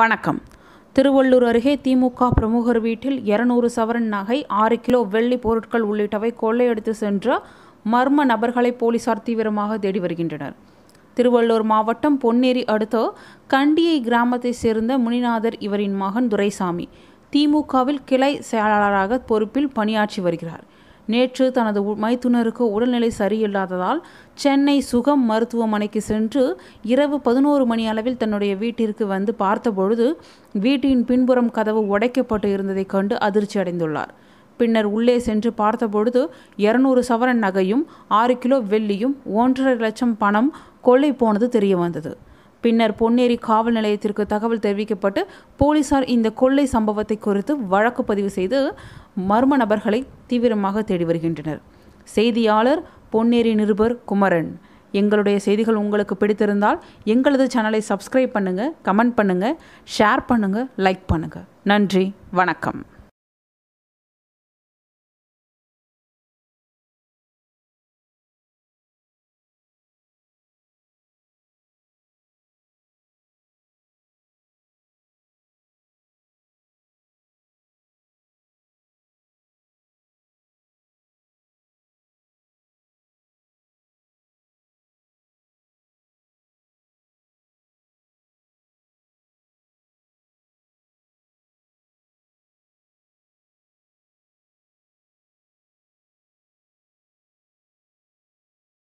வணக்கம் திருவள்ளூர் அருகே திமுக பிரமுகர் வீட்டில் இருநூறு சவரன் நகை ஆறு கிலோ வெள்ளி பொருட்கள் உள்ளிட்டவை கொள்ளையடித்து சென்ற மர்ம நபர்களை போலீசார் தீவிரமாக தேடி வருகின்றனர் திருவள்ளூர் மாவட்டம் பொன்னேரி அடுத்த கண்டியை கிராமத்தை சேர்ந்த முனிநாதர் இவரின் மகன் துரைசாமி திமுகவில் கிளை செயலாளராக பொறுப்பில் பணியாற்றி வருகிறார் நேற்று தனது மைத்துனருக்கு உடல்நிலை சரியில்லாததால் சென்னை சுகம் மருத்துவமனைக்கு சென்று இரவு பதினோரு மணி அளவில் தன்னுடைய வீட்டிற்கு வந்து பார்த்தபொழுது வீட்டின் பின்புறம் கதவு உடைக்கப்பட்டு இருந்ததைக் கண்டு அதிர்ச்சி அடைந்துள்ளார் பின்னர் உள்ளே சென்று பார்த்தபொழுது இருநூறு சவரன் நகையும் ஆறு கிலோ வெள்ளியும் ஒன்றரை லட்சம் பணம் கொள்ளை போனது தெரிய வந்தது பின்னர் பொன்னேரி காவல் நிலையத்திற்கு தகவல் தெரிவிக்கப்பட்டு போலீசார் இந்த கொள்ளை சம்பவத்தை குறித்து வழக்கு பதிவு செய்து மர்ம நபர்களை தீவிரமாக தேடி வருகின்றனர் செய்தியாளர் பொன்னேரி நிருபர் குமரன் எங்களுடைய செய்திகள் உங்களுக்கு பிடித்திருந்தால் எங்களது சேனலை சப்ஸ்கிரைப் பண்ணுங்கள் கமெண்ட் பண்ணுங்கள் ஷேர் பண்ணுங்கள் லைக் பண்ணுங்கள் நன்றி வணக்கம்